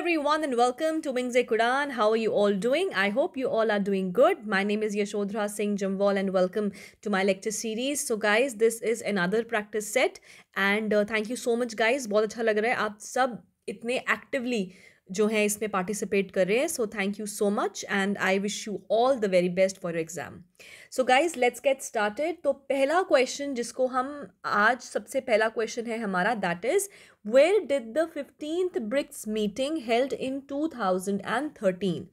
everyone and welcome to Wings Quran. How are you all doing? I hope you all are doing good. My name is Yashodhra Singh Jamwal and welcome to my lecture series. So guys, this is another practice set and uh, thank you so much guys. बहुत अच्छा लग रहा है आप सब इतने actively जो हैं इसमें participate कर रहे हैं. So thank you so much and I wish you all the very best for your exam. So guys let's get started तो पहला क्वेश्चन जिसको हम आज सबसे पहला क्वेश्चन है हमारा that is where did the fifteenth BRICS meeting held in two thousand and thirteen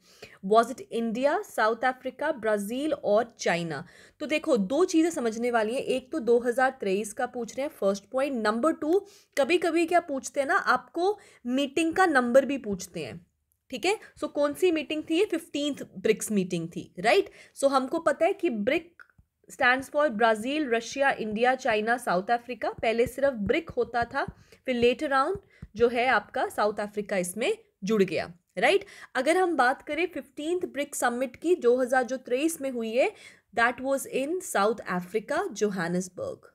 was it India South Africa Brazil और चाइना तो देखो दो चीज़ें समझने वाली हैं एक तो दो हजार तेईस का पूछ रहे हैं फर्स्ट पॉइंट नंबर टू कभी कभी क्या पूछते हैं ना आपको मीटिंग का नंबर भी पूछते हैं ठीक है सो कौन सी मीटिंग थी ये फिफ्टींथ ब्रिक्स मीटिंग थी राइट right? सो so, हमको पता है कि BRIC stand for Brazil Russia India China South Africa पहले सिर्फ ब्रिक होता था फिर लेटर राउंड जो है आपका साउथ अफ्रीका इसमें जुड़ गया राइट right? अगर हम बात करें फिफ्टींथ ब्रिक समिट की दो हज़ार जो तेईस में हुई है that was in South Africa Johannesburg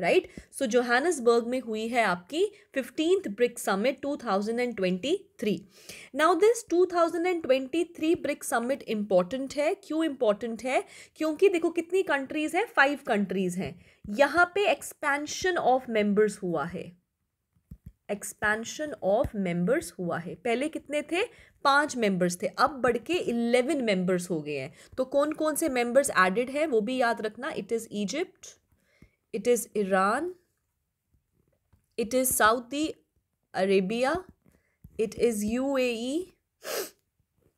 right so Johannesburg में हुई है आपकी fifteenth BRIC summit 2023 now this 2023 BRIC summit important है क्यों इम्पॉर्टेंट है क्योंकि देखो कितनी कंट्रीज हैं फाइव कंट्रीज हैं यहाँ पे एक्सपेंशन ऑफ मेंबर्स हुआ है एक्सपेंशन ऑफ मेंबर्स हुआ है पहले कितने थे पांच मेंबर्स थे अब बढ़ के इलेवन मेंबर्स हो गए हैं तो कौन कौन से मेंबर्स एडेड हैं वो भी याद रखना it is Egypt it is Iran, it is Saudi Arabia, it is UAE,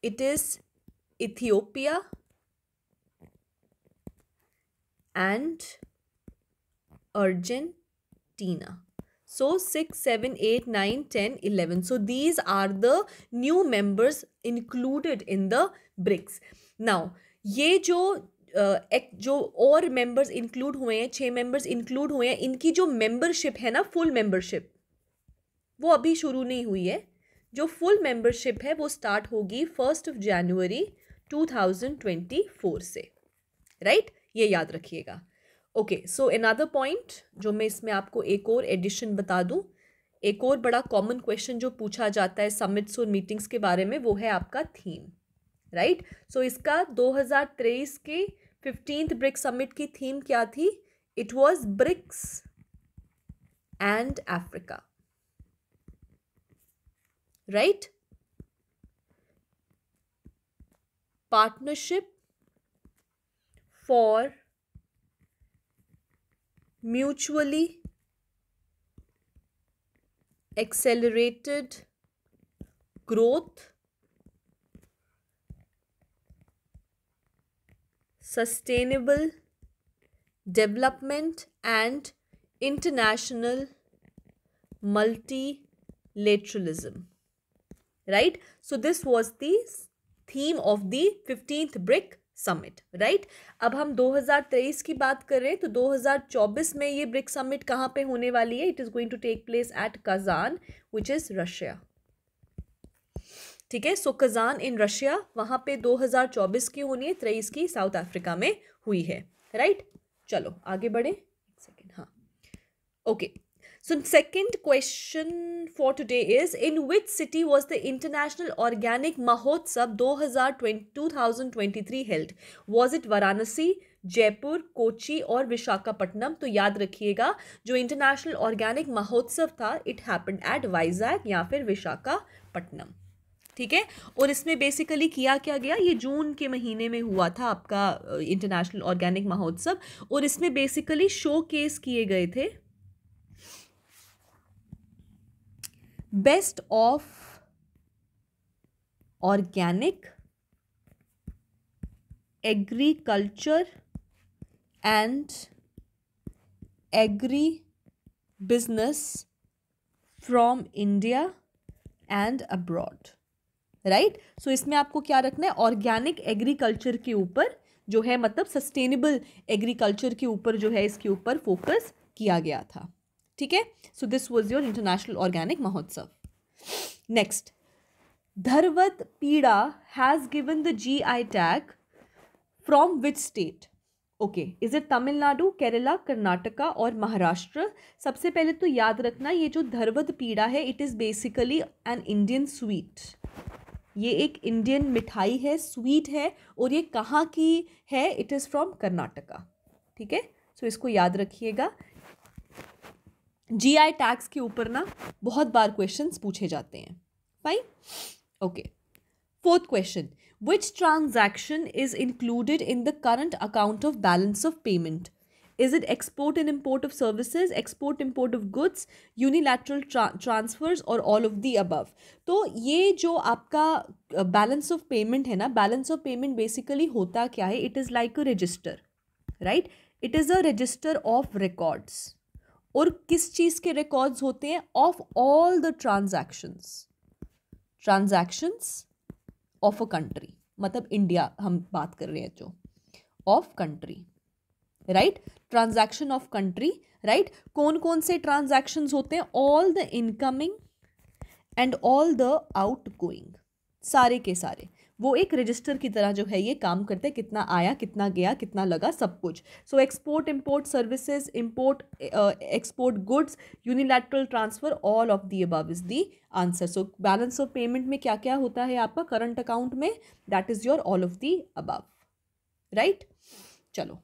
it is Ethiopia, and Argentina. So 6, 7, 8, 9, 10, 11. So these are the new members included in the BRICS. Now, ये जो एक जो और मेंबर्स इंक्लूड हुए हैं छः members include हुए हैं इनकी जो मेंबरशिप है ना फुल मेंबरशिप वो अभी शुरू नहीं हुई है जो फुल मेंबरशिप है वो स्टार्ट होगी first of January two thousand twenty four से राइट right? ये याद रखिएगा ओके सो अनदर पॉइंट जो मैं इसमें आपको एक और एडिशन बता दूं एक और बड़ा कॉमन क्वेश्चन जो पूछा जाता है समिट्स और मीटिंग्स के बारे में वो है आपका थीम राइट सो इसका 2023 के फिफ्टींथ ब्रिक्स समिट की थीम क्या थी it was BRICS and Africa right partnership for mutually accelerated growth sustainable development and international multilateralism right so this was the theme of the 15th brick summit right अब हम 2023 की बात करें तो 2024 में ये ब्रिक समिट कहाँ पे होने वाली है it is going to take place at Kazan which is Russia ठीक है सो कज़ान इन रशिया वहाँ पे 2024 की होनी है तेईस की साउथ अफ्रीका में हुई है राइट चलो आगे बढ़े सेकेंड हाँ okay so second question for today is in which city was the international organic Mahotsav दो हजार two thousand twenty three held was it Varanasi Jaipur Kochi और विशाखापट्टनम तो याद रखिएगा जो इंटरनेशनल ऑर्गेनिक महोत्सव था इट हैपन एट वाइजैक या फिर विशाखापट्टनम ठीक है और इसमें बेसिकली किया क्या गया ये जून के महीने में हुआ था आपका इंटरनेशनल ऑर्गेनिक महोत्सव और इसमें बेसिकली शो केस किए गए थे best of organic agriculture and agribusiness from India and abroad right right? So so, इसमें आपको क्या रखना है ऑर्गेनिक एग्रीकल्चर के ऊपर जो है मतलब सस्टेनेबल एग्रीकल्चर के ऊपर जो है इसके ऊपर फोकस किया गया था ठीक है so this was your international organic Mahotsav next Dharwad peda has given the G I tag from which state okay is it Tamil Nadu Kerala Karnataka और महाराष्ट्र सबसे पहले तो याद रखना ये जो धरवत पीड़ा है it is basically an Indian sweet ये एक इंडियन मिठाई है स्वीट है और ये कहाँ की है इट इज़ फ्रॉम कर्नाटका ठीक है सो इसको याद रखिएगा जीआई टैक्स के ऊपर ना बहुत बार क्वेश्चंस पूछे जाते हैं fine okay fourth question which transaction is included in the current account of balance of payment is it export and import of services export import of goods unilateral tra- और all of the above तो ये जो आपका balance of payment है ना balance of payment basically होता क्या है it is like a register right it is a register of records और किस चीज़ के रिकॉर्ड्स होते हैं of all the transactions transactions of a country मतलब इंडिया हम बात कर रहे हैं जो of country right transaction of country right कौन कौन से ट्रांजैक्शंस होते हैं all the incoming and all the outgoing सारे के सारे वो एक रजिस्टर की तरह जो है ये काम करते हैं कितना आया कितना गया कितना लगा सब कुछ so export import services import export goods unilateral transfer all of the above is the answer so balance of payment में क्या क्या होता है आपका करंट अकाउंट में that is your all of the above right चलो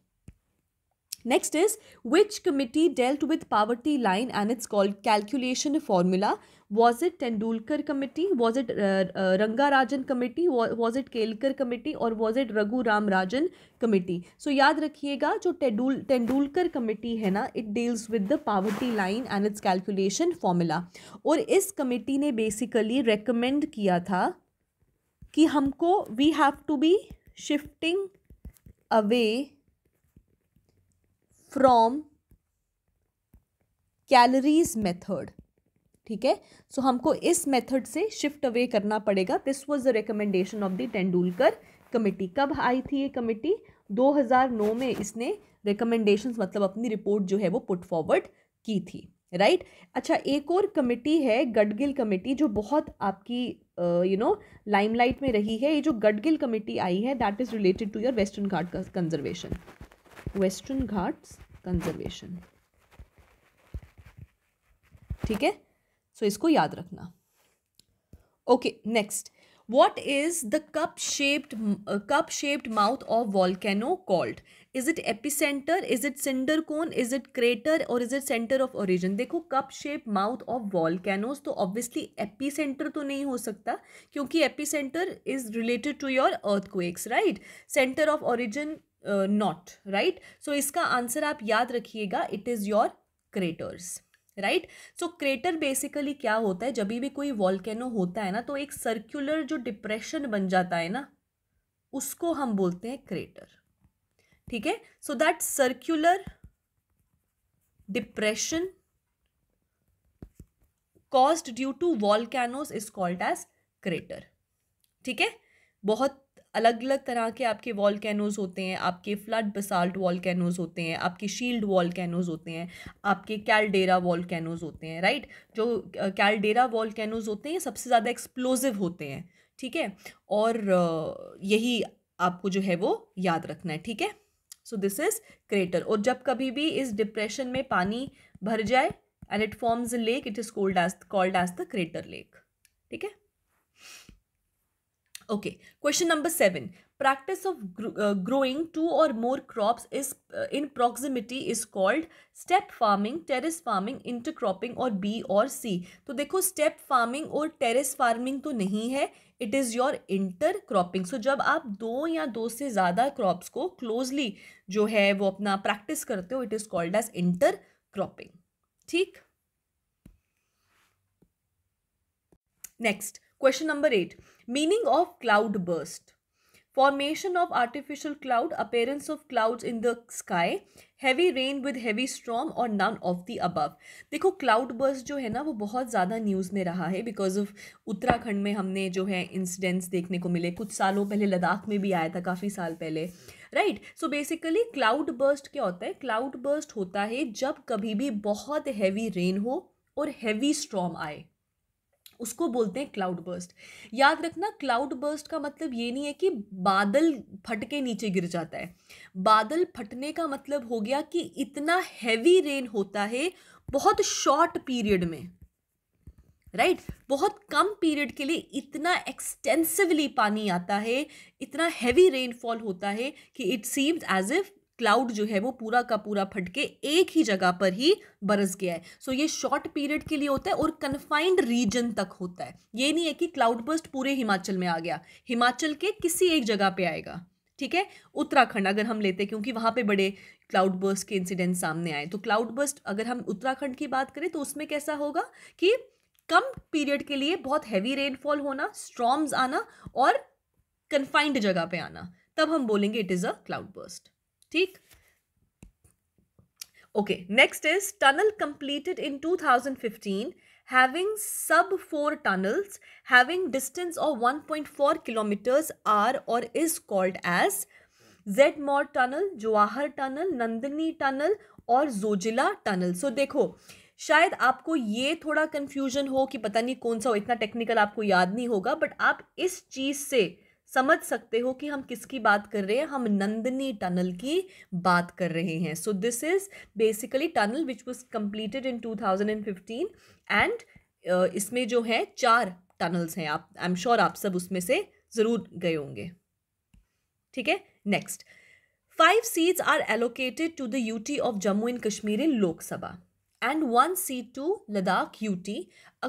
next is which committee dealt with poverty line and its called calculation formula was it Tendulkar committee was it Rangarajan committee was it Kelkar committee और was it Raghu Ram Rajan committee so याद रखिएगा जो टेंडुल Tendulkar committee है ना it deals with the poverty line and its calculation formula और इस committee ने बेसिकली रिकमेंड किया था कि हमको we have to be shifting away from calories method ठीक है सो so, हमको इस मेथड से शिफ्ट अवे करना पड़ेगा this was the recommendation of the Tendulkar committee कब आई थी ये कमेटी 2009 में इसने रिकमेंडेशन मतलब अपनी रिपोर्ट जो है वो पुट फॉरवर्ड की थी राइट right? अच्छा एक और कमेटी है गडगिल कमेटी जो बहुत आपकी यू नो लाइमलाइट में रही है ये जो गडगिल कमेटी आई है that is related to your western Ghat conservation western Ghats conservation ठीक है सो इसको याद रखना okay next what is the cup shaped cup shaped mouth of volcano called is it epicentre is it cinder cone is it crater और is it centre of origin देखो cup shape mouth of volcanoes तो obviously epicentre तो नहीं हो सकता क्योंकि epicentre is related to your earthquakes right centre of origin not right so इसका answer आप याद रखिएगा it is your craters right so crater basically क्या होता है जब भी कोई वॉल्केनो होता है ना तो एक सर्क्यूलर जो डिप्रेशन बन जाता है ना उसको हम बोलते हैं क्रेटर ठीक है so that circular depression caused due to volcanoes is called as crater ठीक है बहुत अलग अलग तरह के आपके वॉल कैनोज़ होते हैं आपके फ्लड बसाल्ट वॉल कैनोज़ होते हैं आपके शील्ड वॉल कैनोज़ होते हैं आपके कैलडेरा वॉल कैनोज़ होते हैं राइट जो कैलडेरा वॉल कैनोज़ होते हैं सबसे ज़्यादा एक्सप्लोजिव होते हैं ठीक है और यही आपको जो है वो याद रखना है ठीक है सो दिस इज़ क्रेटर और जब कभी भी इस डिप्रेशन में पानी भर जाए and it forms a lake it is called as called as the crater lake ठीक है okay question number seven practice of growing two और more crop is in proximity is called step farming terrace farming intercropping और B और C तो देखो step farming और terrace farming तो नहीं है it is your intercropping so जब आप दो या दो से ज़्यादा क्रॉप्स को क्लोजली जो है वो अपना प्रैक्टिस करते हो it is called as intercropping ठीक next question number eight meaning of cloudburst formation of artificial cloud appearance of clouds in the sky heavy rain with heavy storm और none of the above देखो cloudburst जो है ना वो बहुत ज़्यादा news में रहा है बिकॉज ऑफ उत्तराखंड में हमने जो है इंसिडेंट्स देखने को मिले कुछ सालों पहले लद्दाख में भी आया था काफ़ी साल पहले right so basically cloudburst क्या होता है क्लाउड बर्स्ट होता है जब कभी भी बहुत हैवी रेन हो और हैवी स्ट्रॉम आए उसको बोलते हैं क्लाउड बर्स्ट याद रखना क्लाउड बर्स्ट का मतलब ये नहीं है कि बादल फट के नीचे गिर जाता है बादल फटने का मतलब हो गया कि इतना हैवी रेन होता है बहुत शॉर्ट पीरियड में राइट right? बहुत कम पीरियड के लिए इतना एक्सटेंसिवली पानी आता है इतना हैवी रेनफॉल होता है कि it seems as if cloud जो है वो पूरा का पूरा फटके एक ही जगह पर ही बरस गया है सो so, ये शॉर्ट पीरियड के लिए होता है और कन्फाइंड रीजन तक होता है ये नहीं है कि क्लाउड बस्ट पूरे हिमाचल में आ गया हिमाचल के किसी एक जगह पे आएगा ठीक है उत्तराखंड अगर हम लेते क्योंकि वहाँ पे बड़े क्लाउड बर्स्ट के इंसिडेंट सामने आए तो क्लाउड बस्ट अगर हम उत्तराखंड की बात करें तो उसमें कैसा होगा कि कम पीरियड के लिए बहुत हैवी रेनफॉल होना स्ट्रॉम्स आना और कन्फाइंड जगह पे आना तब हम बोलेंगे it is a cloudburst ठीक okay next is tunnel completed in 2015 having सब four tunnels having distance of 1.4 are और is called as Z Morh tunnel Jawahar tunnel Nandni tunnel और जोजिला टनल सो देखो शायद आपको ये थोड़ा कन्फ्यूजन हो कि पता नहीं कौन सा हो इतना टेक्निकल आपको याद नहीं होगा बट आप इस चीज़ से समझ सकते हो कि हम किसकी बात कर रहे हैं हम नंदनी टनल की बात कर रहे हैं so this is basically tunnel which was completed in two thousand and fifteen and इसमें जो है चार टनल्स हैं आप आई एम श्योर आप सब उसमें से ज़रूर गए होंगे ठीक है next five seats are allocated to the UT of Jammu and Kashmir in Lok Sabha and one seat to Ladakh UT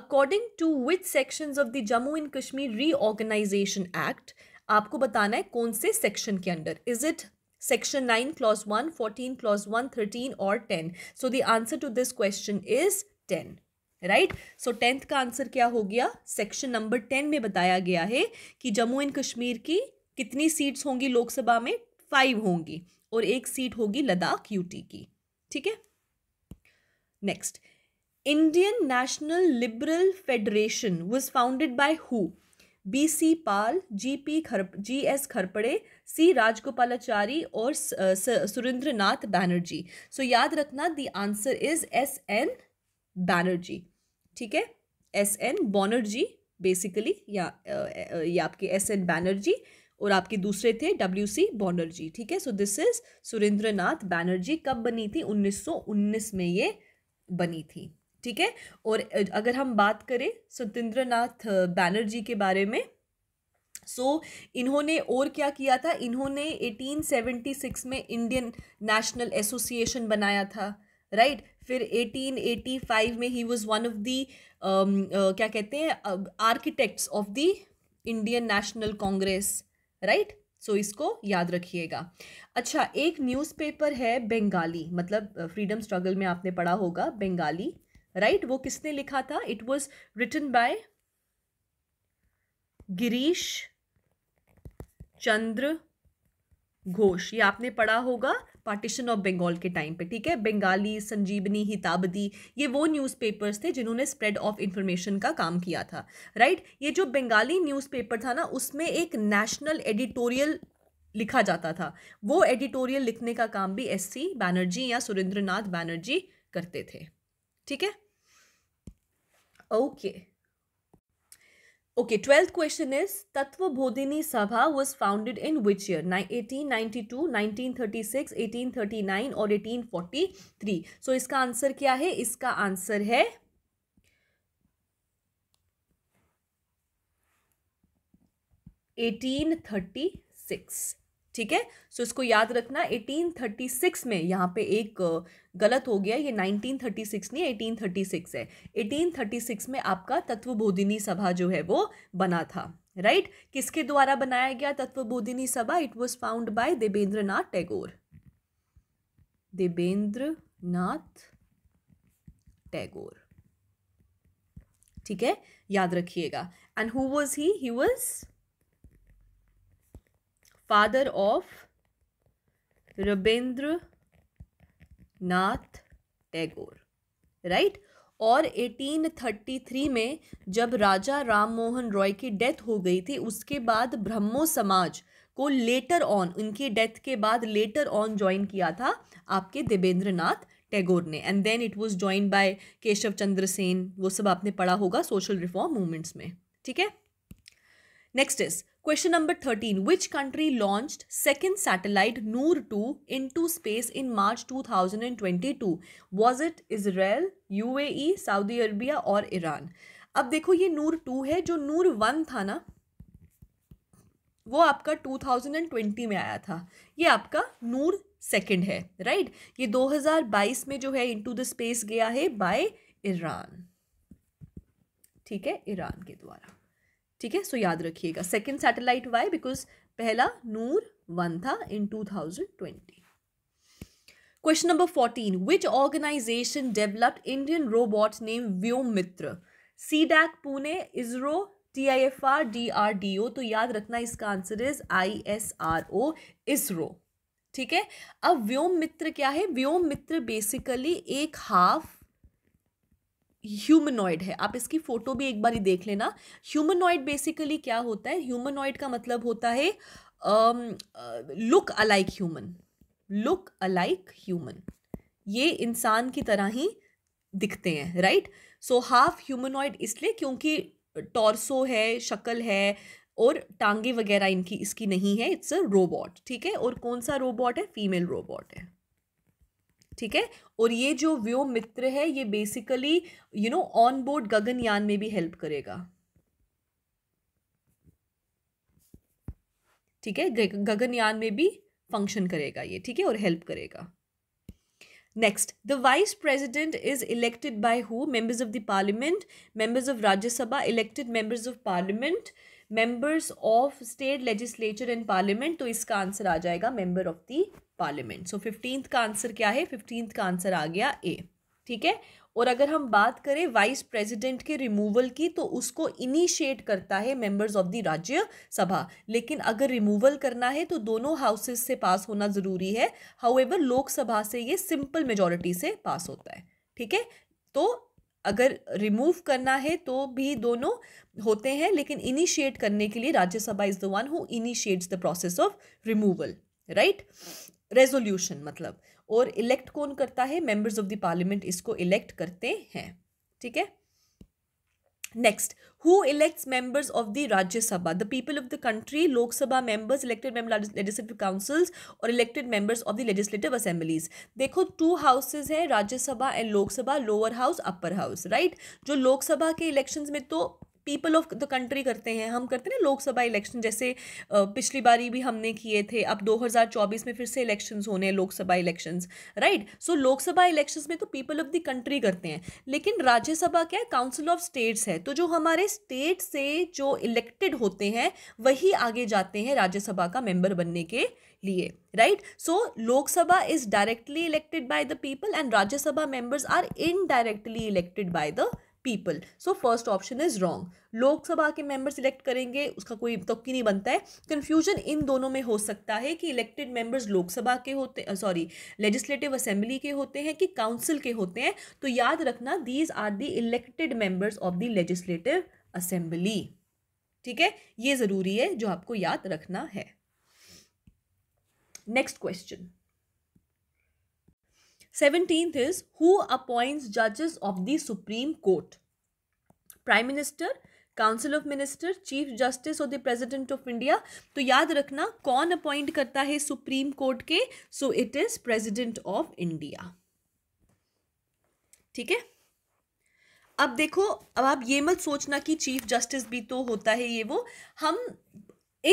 according to which sections of the Jammu and Kashmir reorganisation act आपको बताना है कौन से सेक्शन के under is it section nine clause one fourteen clause one thirteen और ten so the answer to this question is ten right so tenth का answer क्या हो गया सेक्शन नंबर टेन में बताया गया है कि जम्मू एंड कश्मीर की कितनी सीट्स होंगी लोकसभा में फाइव होंगी और एक सीट होगी लद्दाख यूटी की ठीक है next Indian national liberal federation was founded by who B C Pal G P Khar G S खरपड़े सी राजगोपालाचारी और सुरेंद्र नाथ बैनर्जी सो so, याद रखना the answer is S N Banerjee ठीक है एस एन बॉनर्जी बेसिकली या ये आपके एस एन बैनर्जी और आपके दूसरे थे डब्ल्यू सी बॉनर्जी ठीक है so this is Surendra Nath Banerjee कब बनी थी 1919 में ये बनी थी ठीक है और अगर हम बात करें स्वतंत्र नाथ बैनर्जी के बारे में सो so, इन्होंने और क्या किया था इन्होंने 1876 में इंडियन नेशनल एसोसिएशन बनाया था राइट right? फिर 1885 में ही वॉज वन ऑफ दी क्या कहते हैं architects of the Indian national Congress right so इसको याद रखिएगा अच्छा एक न्यूज़पेपर है बंगाली मतलब फ्रीडम स्ट्रगल में आपने पढ़ा होगा बंगाली राइट right? वो किसने लिखा था it was written by Girish Chandra Ghosh ये आपने पढ़ा होगा पार्टीशन ऑफ बंगाल के टाइम पे ठीक है बंगाली संजीवनी हिताबदी ये वो न्यूज़पेपर्स थे जिन्होंने स्प्रेड ऑफ इंफॉर्मेशन का काम किया था राइट right? ये जो बंगाली न्यूज़पेपर था ना उसमें एक नेशनल एडिटोरियल लिखा जाता था वो एडिटोरियल लिखने का काम भी एससी बैनर्जी या सुरेंद्रनाथ बैनर्जी करते थे ठीक है okay okay twelfth question is Tattva Bodhini Sabha was founded in which year eighteen ninety two nineteen thirty six eighteen thirty nine और एटीन फोर्टी थ्री सो इसका आंसर क्या है इसका आंसर है एटीन थर्टी सिक्स ठीक है सो इसको याद रखना 1836 में यहाँ पे एक गलत हो गया ये 1936 नहीं 1836 है 1836 में आपका तत्वबोधिनी सभा जो है वो बना था राइट right? किसके द्वारा बनाया गया Tattvabodhini Sabha it was found by Devendra Nath Tagore Devendra Nath Tagore ठीक है याद रखिएगा and who was he was father of Rabindra Nath Tagore right और 1833 में जब राजा राम मोहन रॉय की डेथ हो गई थी उसके बाद ब्रह्मो समाज को लेटर ऑन उनकी डेथ के बाद लेटर ऑन ज्वाइन किया था आपके देवेंद्र नाथ टैगोर ने and then it was join by Keshav Chandra Sen वो सब आपने पढ़ा होगा सोशल रिफॉर्म मूवमेंट्स में ठीक है next is question number thirteen which country launch second satellite Noor two into space in March two thousand and twenty two was it Israel U A Saudi Arabia और Iran अब देखो ये नूर to है जो नूर one था ना वो आपका टू थाउजेंड एंड ट्वेंटी में आया था ये आपका नूर सेकेंड है राइट ये दो हजार बाईस में जो है इन टू द स्पेस गया है बाय ईरान ठीक है ईरान के द्वारा ठीक है सो याद रखिएगा सेकेंड सैटेलाइट वाई बिकॉज पहला नूर वन था in two thousand twenty question number fourteen which organisation developed Indian robot name Vyom Mitra C DAC Pune ISRO T I F R D R D O तो याद रखना इसका answer is I S R O ISRO ठीक है अब व्योम मित्र क्या है व्योम मित्र बेसिकली एक हाफ ह्यूमनॉइड है आप इसकी फ़ोटो भी एक बार ही देख लेना ह्यूमनॉइड बेसिकली क्या होता है ह्यूमनॉइड का मतलब होता है look alike human look alike human ये इंसान की तरह ही दिखते हैं राइट सो हाफ ह्यूमनॉइड इसलिए क्योंकि टॉर्सो है शक्ल है और टांगे वगैरह इनकी इसकी नहीं है इट्स अ रोबोट ठीक है और कौन सा रोबोट है फीमेल रोबोट है ठीक है और ये जो व्यो मित्र है ये basically you know on board Gaganyaan में भी हेल्प करेगा ठीक है गगनयान में भी फंक्शन करेगा ये ठीक है और हेल्प करेगा next the vice president is elected by who members of the parliament members of Rajya Sabha elected members of parliament members of state legislature and parliament तो इसका आंसर आ जाएगा member of the parliament so fifteenth का answer क्या है fifteenth का answer आ गया ए ठीक है और अगर हम बात करें वाइस प्रेसिडेंट के रिमूवल की तो उसको इनिशिएट करता है मेंबर्स ऑफ दी राज्य सभा लेकिन अगर रिमूवल करना है तो दोनों हाउसेस से पास होना ज़रूरी है हाउ लोकसभा से ये सिंपल मेजोरिटी से पास होता है ठीक है तो अगर रिमूव करना है तो भी दोनों होते हैं लेकिन इनिशिएट करने के लिए Rajya Sabha is the one who initiates the process of removal right resolution मतलब और इलेक्ट कौन करता है मेंबर्स ऑफ द पार्लियामेंट इसको इलेक्ट करते हैं ठीक है next who elects members of the Rajya Sabha the people of the country Lok Sabha members elected member legislative councils और elected members of the legislative assemblies देखो टू हाउसेज हैं Rajya Sabha and Lok Sabha lower house upper house right जो लोकसभा के elections में तो people of the country करते हैं हम करते हैं ना लोकसभा इलेक्शन जैसे पिछली बारी भी हमने किए थे अब 2024 में फिर से इलेक्शंस होने हैं Lok Sabha elections right so Lok Sabha elections में तो पीपल ऑफ द कंट्री करते हैं लेकिन राज्यसभा क्या है काउंसिल ऑफ स्टेट्स है तो जो हमारे स्टेट से जो इलेक्टेड होते हैं वही आगे जाते हैं राज्यसभा का मेंबर बनने के लिए right so Lok Sabha is directly elected by the people and Rajya Sabha members are indirectly elected by the people so first option is wrong Lok Sabha के मेंबर सिलेक्ट करेंगे उसका कोई तोकी नहीं बनता है कंफ्यूजन इन दोनों में हो सकता है कि इलेक्टेड मेंबर्स लोकसभा के होते सॉरी लेजिस्लेटिव असेंबली के होते हैं कि काउंसिल के होते हैं तो याद रखना these are the elected members of the legislative assembly ठीक है ये ज़रूरी है जो आपको याद रखना है next question Seventeenth is who appoint जजेस of the supreme court prime minister council of minister chief justice और द प्रेजिडेंट ऑफ इंडिया तो याद रखना कौन अपॉइंट करता है सुप्रीम कोर्ट के so it is president of India ठीक है अब देखो अब आप ये मत सोचना कि चीफ जस्टिस भी तो होता है ये वो हम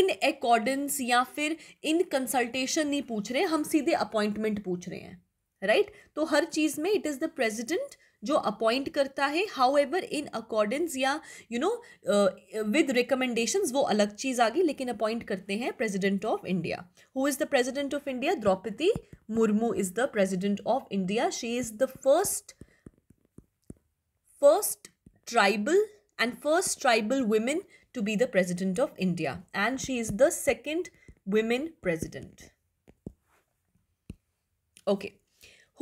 इन अकॉर्डेंस या फिर इन कंसल्टेशन नहीं पूछ रहे हम सीधे अपॉइंटमेंट पूछ रहे हैं राइट right? तो हर चीज़ में इट इज़ द प्रेजिडेंट जो अपॉइंट करता है हाउ एवर इन अकॉर्डेंस या यू नो विद रिकमेंडेशंस वो अलग चीज़ आ गई लेकिन अपॉइंट करते हैं president of India who is the president of India Droupadi Murmu is the president of India she is the first first tribal and first tribal women to be the president of India and she is the second women president Okay.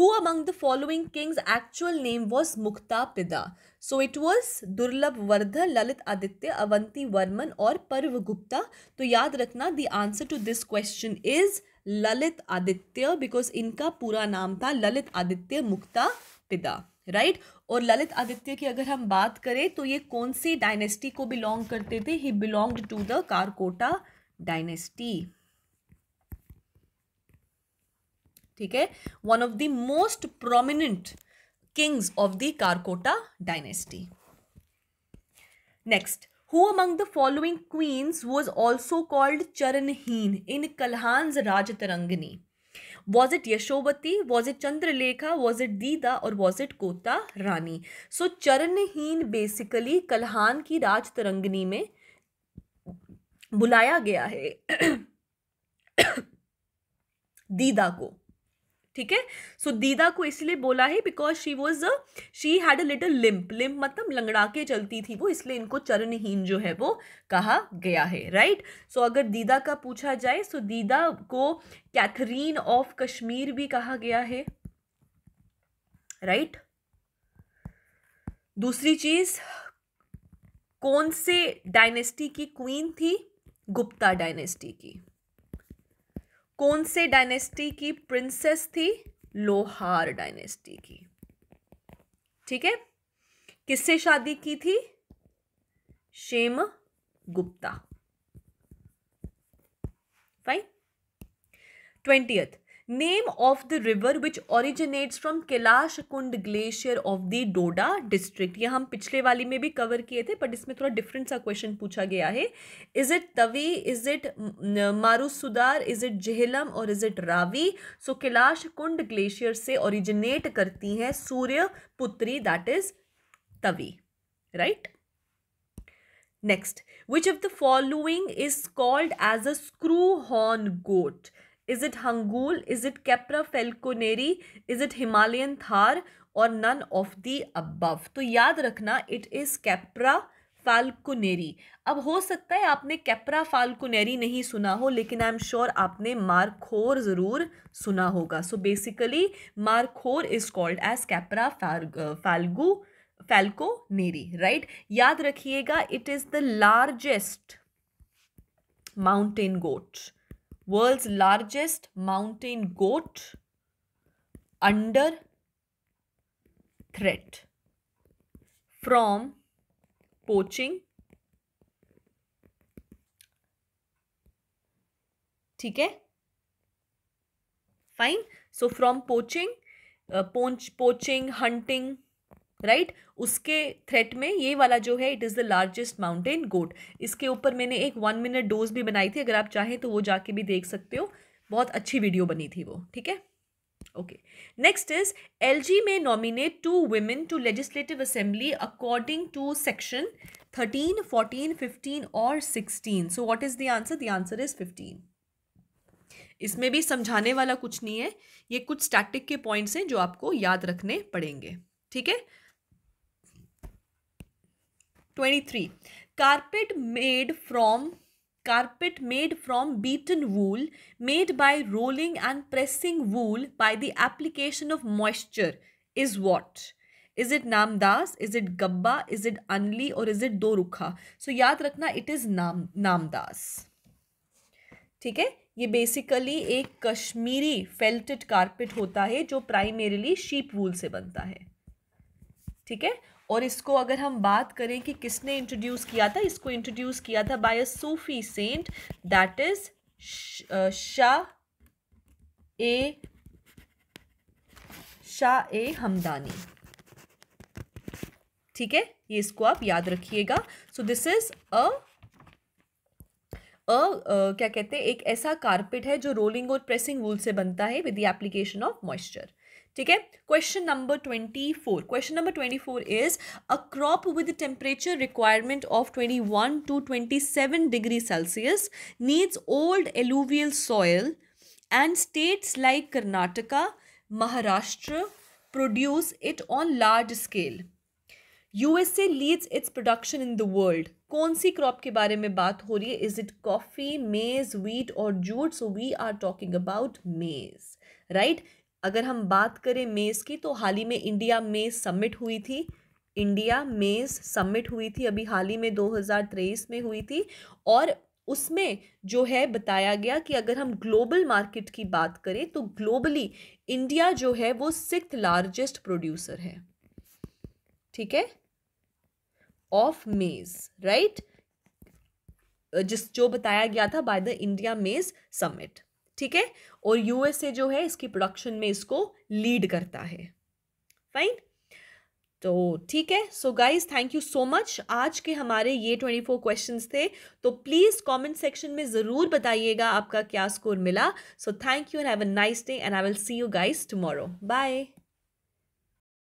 Who among the following kings actual name was Muktapida so it was Durlabh Vardh Lalit Aditya Avanti Varman और पर्व गुप्ता तो याद रखना the answer to this question is Lalit Aditya because इनका पूरा नाम था Lalit Aditya Muktapida right right? और ललित आदित्य की अगर हम बात करें तो ये कौन सी डायनेस्टी को बिलोंग करते थे he belong to the Karkota dynasty ठीक है one of the most prominent kings of the Karkota dynasty next who among the following queens was also called Charanheen in Kalhan's Raj Tarangini was it Yashovati was it Chandralekha was it Didda और was it कोता रानी सो so, चरणहीन basically कलहान की राज तरंगनी में बुलाया गया है दीदा को ठीक है सो दीदा को इसलिए बोला है because she was she had a little limp limp मतलब लंगड़ा के चलती थी वो इसलिए इनको चरणहीन जो है वो कहा गया है राइट सो so, अगर दीदा का पूछा जाए सो so दीदा को कैथरीन ऑफ कश्मीर भी कहा गया है राइट right? दूसरी चीज कौन से डायनेस्टी की क्वीन थी गुप्ता डायनेस्टी की कौन से डायनेस्टी की प्रिंसेस थी लोहार डायनेस्टी की ठीक है किससे शादी की थी Shem Gupta fine twentieth name of the river which originates from Kailash Kund glacier of the Doda district ये हम पिछले वाली में भी कवर किए थे बट इसमें थोड़ा डिफरेंट सा क्वेश्चन पूछा गया है is it Tawi is it Marusudar is it Jhelum और is it Ravi so Kailash Kund glacier से ओरिजिनेट करती हैं Surya Putri that is Tawi right next which of the following is called as a screw horn goat is it Hangul is it capra falconeri is it Himalayan tahr और none of the above तो याद रखना it is Capra फाल्कुनेरी अब हो सकता है आपने कैपरा फाल्कुनेरी नहीं सुना हो लेकिन आई एम श्योर आपने मारखोर ज़रूर सुना होगा सो बेसिकली मारखोर इज़ कॉल्ड एज कैपरा फाल्गु फैल्को नेरी राइट याद रखिएगा it is the largest mountain goat world's largest mountain goat under threat from poaching ठीक है fine so from poaching poach poaching hunting right right? उसके threat में ये वाला जो है it is the largest mountain goat इसके ऊपर मैंने एक वन मिनट डोज भी बनाई थी अगर आप चाहें तो वो जाके भी देख सकते हो बहुत अच्छी वीडियो बनी थी वो ठीक है okay next is LG may nominate two women to legislative assembly according to section thirteen fourteen fifteen और sixteen so what is the answer the answer is fifteen इसमें भी समझाने वाला कुछ नहीं है ये कुछ स्टैटिक के पॉइंट्स हैं जो आपको याद रखने पड़ेंगे ठीक है twenty three carpet made from carpet made from beaten wool made by rolling and pressing wool by the application of moisture is what is it namdas is it gabba is it anli or is it do rukha so yaad rakhna it is nam namdas ठीक है ये basically एक Kashmiri felted carpet होता है जो primarily sheep वूल से बनता है ठीक है और इसको अगर हम बात करें कि किसने इंट्रोड्यूस किया था इसको इंट्रोड्यूस किया था by a Sufi saint that is Shah e Shah e Hamdani ठीक है ये इसको आप याद रखिएगा सो दिस इज अ अ क्या कहते हैं एक ऐसा कारपेट है जो रोलिंग और प्रेसिंग वूल से बनता है with the application of moisture ठीक है question number twenty four question number twenty four is a crop with temperature requirement of twenty one to twenty seven degree Celsius needs old alluvial soil and states like Karnataka Maharashtra produce it on large scale USA leads its production in the world कौन सी crop के बारे में बात हो रही है is it coffee maize wheat और jute so we are talking about maize right अगर हम बात करें मेज़ की तो हाल ही में इंडिया मेज़ सबमिट हुई थी इंडिया मेज़ सबमिट हुई थी अभी हाल ही में 2023 में हुई थी और उसमें जो है बताया गया कि अगर हम ग्लोबल मार्केट की बात करें तो ग्लोबली इंडिया जो है वो सिक्स लार्जेस्ट प्रोड्यूसर है ठीक है ऑफ मेज़ राइट जिस जो बताया गया था by the India maize summit ठीक है और यूएसए जो है इसकी प्रोडक्शन में इसको लीड करता है फाइन तो ठीक है so guys thank you so much आज के हमारे ये ट्वेंटी फोर क्वेश्चन थे तो प्लीज़ कॉमेंट सेक्शन में ज़रूर बताइएगा आपका क्या स्कोर मिला so thank you and have a nice day and I will see you guys tomorrow bye